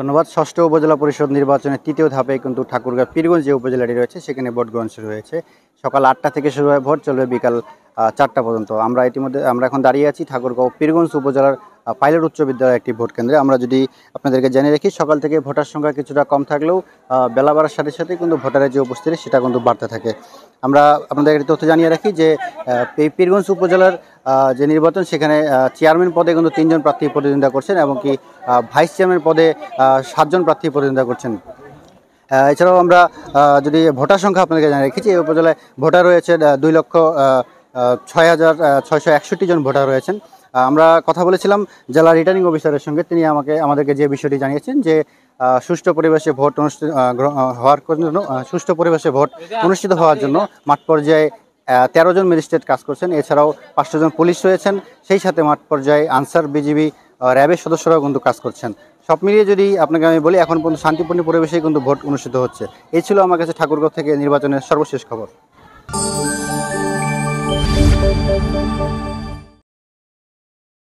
ধন্যবাদ ষষ্ঠ উপজেলা পরিষদ নির্বাচনের তৃতীয় ধাপে কিন্তু ঠাকুরগাঁও পীরগঞ্জ যে উপজেলাটি রয়েছে সেখানে ভোট গ্রহণ শুরু হয়েছে সকাল আটটা থেকে শুরু হয় ভোট চলবে বিকাল চারটা পর্যন্ত আমরা ইতিমধ্যে আমরা এখন দাঁড়িয়ে আছি ঠাকুরগাঁও পীরগঞ্জ উপজেলার পাইলট উচ্চ বিদ্যালয়ের একটি ভোট কেন্দ্রে আমরা যদি আপনাদেরকে জানিয়ে রাখি সকাল থেকে ভোটার সংখ্যা কিছুটা কম থাকলেও বেলা বাড়ার সাথে সাথে কিন্তু ভোটারের যে উপস্থিতি সেটা কিন্তু বাড়তে থাকে আমরা আপনাদের একটি তথ্য জানিয়ে রাখি যে পীরগঞ্জ উপজেলার যে নির্বাচন সেখানে চেয়ারম্যান পদে কিন্তু তিনজন প্রার্থী প্রতিদ্বন্দ্বিতা করছেন এবং কি ভাইস চেয়ারম্যান পদে সাতজন প্রার্থী প্রতিদ্বন্দ্বিতা করছেন এছাড়াও আমরা যদি ভোটার সংখ্যা আপনাদেরকে জানিয়ে রেখেছি এই উপজেলায় ভোটার রয়েছে দুই লক্ষ ছয় হাজার ছয়শো একষট্টি জন ভোটার রয়েছেন আমরা কথা বলেছিলাম জেলা রিটার্নিং অফিসারের সঙ্গে তিনি আমাকে আমাদেরকে যে বিষয়টি জানিয়েছেন যে সুষ্ঠু পরিবেশে ভোট অনুষ্ঠিত হওয়ার জন্য সুষ্ঠু পরিবেশে ভোট অনুষ্ঠিত হওয়ার জন্য মাঠ পর্যায়ে তেরো জন ম্যাজিস্ট্রেট কাজ করছেন এছাড়াও পাঁচশো জন পুলিশ রয়েছেন সেই সাথে মাঠ পর্যায়ে আনসার বিজিবি র্যাবের সদস্যরাও কিন্তু কাজ করছেন সব মিলিয়ে যদি আপনাকে আমি বলি এখন পর্যন্ত শান্তিপূর্ণ পরিবেশেই কিন্তু ভোট অনুষ্ঠিত হচ্ছে এই ছিল আমার কাছে ঠাকুরগড় থেকে নির্বাচনের সর্বশেষ খবর